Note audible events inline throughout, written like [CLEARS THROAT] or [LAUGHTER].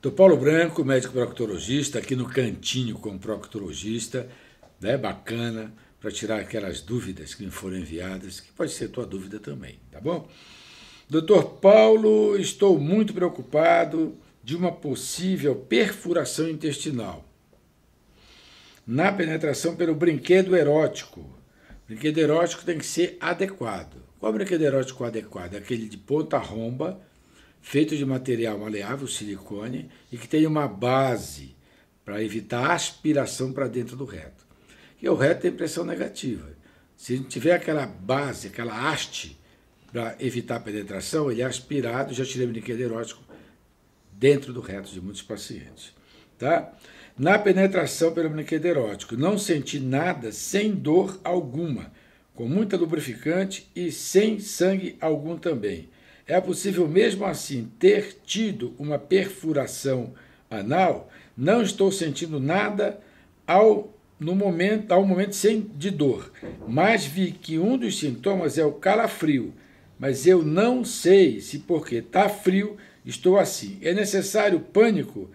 Doutor Paulo Branco, médico proctologista, aqui no cantinho como proctologista, né? Bacana, para tirar aquelas dúvidas que me foram enviadas, que pode ser tua dúvida também, tá bom? Doutor Paulo, estou muito preocupado de uma possível perfuração intestinal na penetração pelo brinquedo erótico. brinquedo erótico tem que ser adequado. Qual é o brinquedo erótico adequado? Aquele de ponta romba, feito de material maleável, silicone, e que tem uma base para evitar aspiração para dentro do reto. E o reto tem pressão negativa. Se não tiver aquela base, aquela haste para evitar a penetração, ele é aspirado, já tirei o brinquedo erótico, dentro do reto de muitos pacientes. Tá? Na penetração pelo brinquedo erótico, não senti nada sem dor alguma, com muita lubrificante e sem sangue algum também é possível mesmo assim ter tido uma perfuração anal, não estou sentindo nada ao no momento, ao momento sem de dor, mas vi que um dos sintomas é o calafrio, mas eu não sei se porque está frio estou assim. É necessário pânico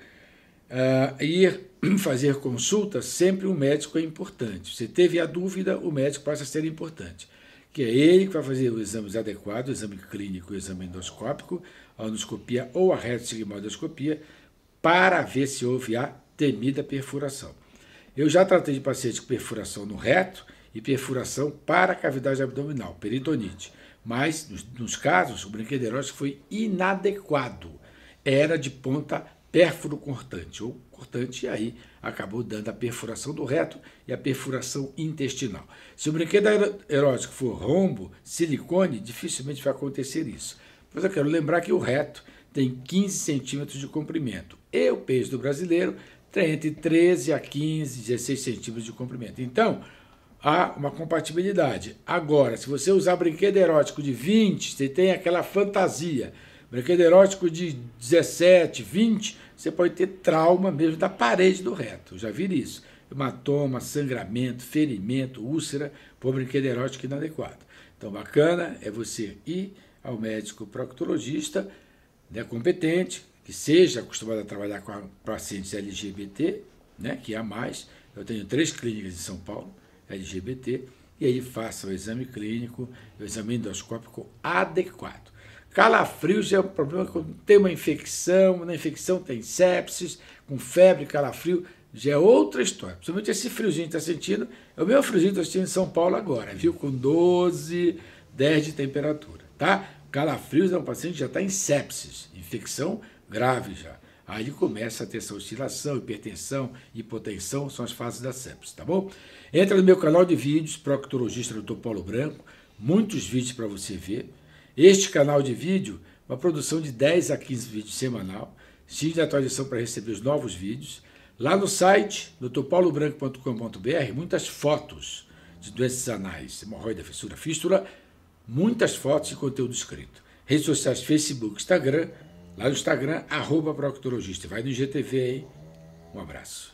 uh, ir [CLEARS THROAT] fazer consulta, sempre o médico é importante. Se teve a dúvida, o médico passa a ser importante que é ele que vai fazer os exames adequados, o exame clínico, o exame endoscópico, a endoscopia ou a retossigmoidoscopia, para ver se houve a temida perfuração. Eu já tratei de pacientes com perfuração no reto e perfuração para a cavidade abdominal, peritonite, mas nos, casos o brinquedorócio foi inadequado, era de ponta pérfuro cortante ou cortante, e aí acabou dando a perfuração do reto e a perfuração intestinal. Se o brinquedo erótico for rombo, silicone, dificilmente vai acontecer isso. Mas eu quero lembrar que o reto tem 15 centímetros de comprimento e o peixe do brasileiro tem entre 13 a 15, 16 centímetros de comprimento. Então, há uma compatibilidade. Agora, se você usar brinquedo erótico de 20, você tem aquela fantasia Brinquedo erótico de 17, 20, você pode ter trauma mesmo da parede do reto. já vi isso. Hematoma, sangramento, ferimento, úlcera, por brinquedo erótico inadequado. Então, bacana é você ir ao médico proctologista né, competente, que seja acostumado a trabalhar com pacientes LGBT, né, que há é mais. Eu tenho três clínicas em São Paulo, LGBT, e aí faça o exame clínico, o exame endoscópico adequado. Calafrios é um problema quando tem uma infecção, na infecção tem sepsis, com febre, calafrio, já é outra história. Principalmente esse friozinho que está sentindo, é o mesmo friozinho que está sentindo em São Paulo agora, viu? Com 12, 10 de temperatura, tá? Calafrios é um paciente que já está em sepsis, infecção grave já. Aí começa a ter essa oscilação, hipertensão, hipotensão, são as fases da sepsis, tá bom? Entra no meu canal de vídeos, Proctologista Dr. Paulo Branco, muitos vídeos para você ver este canal de vídeo, uma produção de 10 a 15 vídeos semanal, siga a atualização para receber os novos vídeos. Lá no site, doutorpaulobranco.com.br, muitas fotos de doenças anais, hemorroida, fissura, fístula, muitas fotos e conteúdo escrito. Redes sociais, Facebook, Instagram, lá no Instagram, arroba proctologista. Vai no IGTV, hein? Um abraço.